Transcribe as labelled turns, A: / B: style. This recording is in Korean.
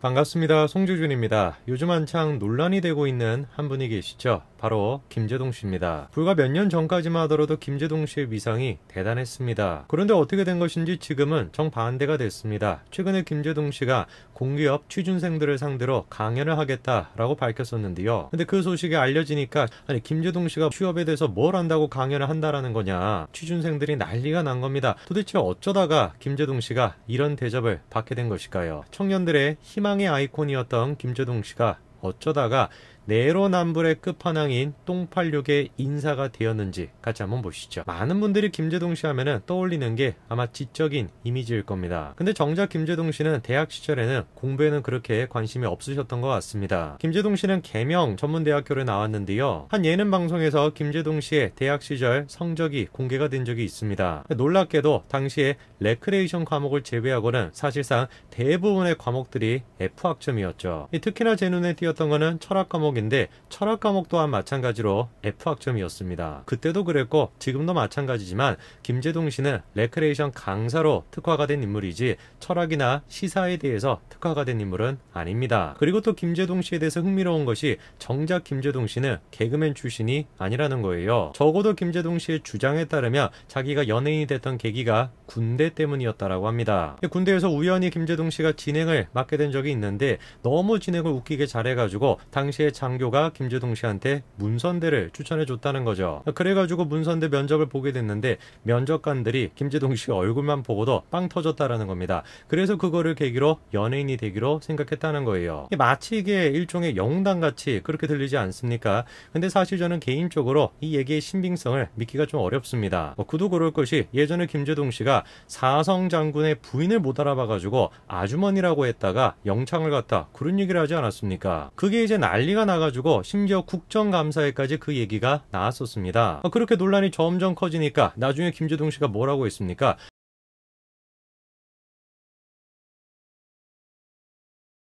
A: 반갑습니다. 송주준입니다. 요즘 한창 논란이 되고 있는 한 분이 계시죠. 바로 김재동 씨입니다. 불과 몇 년 전까지만 하더라도 김재동 씨의 위상이 대단했습니다. 그런데 어떻게 된 것인지 지금은 정반대가 됐습니다. 최근에 김재동 씨가 공기업 취준생들을 상대로 강연을 하겠다라고 밝혔었는데요. 근데 그 소식이 알려지니까 아니 김재동 씨가 취업에 대해서 뭘 한다고 강연을 한다라는 거냐 취준생들이 난리가 난 겁니다. 도대체 어쩌다가 김재동 씨가 이런 대접을 받게 된 것일까요? 청년들의 희망의 아이콘이었던 김재동 씨가 어쩌다가 내로남불의 끝판왕인 똥팔육의 인사가 되었는지 같이 한번 보시죠. 많은 분들이 김제동씨하면 떠올리는 게 아마 지적인 이미지일 겁니다. 근데 정작 김제동 씨는 대학 시절에는 공부에는 그렇게 관심이 없으셨던 것 같습니다. 김제동 씨는 개명 전문대학교를 나왔는데요. 한 예능 방송에서 김제동 씨의 대학 시절 성적이 공개가 된 적이 있습니다. 놀랍게도 당시에 레크레이션 과목을 제외하고는 사실상 대부분의 과목들이 F학점이었죠. 특히나 제 눈에 띄었던 것은 철학 과목 과목인데 철학 과목 또한 마찬가지로 F학점이었습니다. 그때도 그랬고 지금도 마찬가지지만 김재동 씨는 레크레이션 강사로 특화가 된 인물이지 철학이나 시사에 대해서 특화가 된 인물은 아닙니다. 그리고 또 김재동 씨에 대해서 흥미로운 것이 정작 김재동 씨는 개그맨 출신이 아니라는 거예요. 적어도 김재동 씨의 주장에 따르면 자기가 연예인이 됐던 계기가 군대 때문이었다라고 합니다. 군대에서 우연히 김재동 씨가 진행을 맡게 된 적이 있는데 너무 진행을 웃기게 잘해가지고 당시에 장교가 김재동 씨한테 문선대를 추천해 줬다는 거죠. 그래가지고 문선대 면접을 보게 됐는데 면접관들이 김재동 씨 얼굴만 보고도 빵 터졌다라는 겁니다. 그래서 그거를 계기로 연예인이 되기로 생각했다는 거예요. 마치 이게 일종의 영웅담 같이 그렇게 들리지 않습니까? 근데 사실 저는 개인적으로 이 얘기의 신빙성을 믿기가 좀 어렵습니다. 뭐 그도 그럴 것이 예전에 김재동 씨가 사성 장군의 부인을 못 알아봐가지고 아주머니라고 했다가 영창을 갔다 그런 얘기를 하지 않았습니까? 그게 이제 난리가 나 나가지고 심지어 국정감사에까지 그 얘기가 나왔었습니다. 어, 그렇게 논란이 점점 커지니까 나중에 김재동 씨가 뭐라고 했습니까?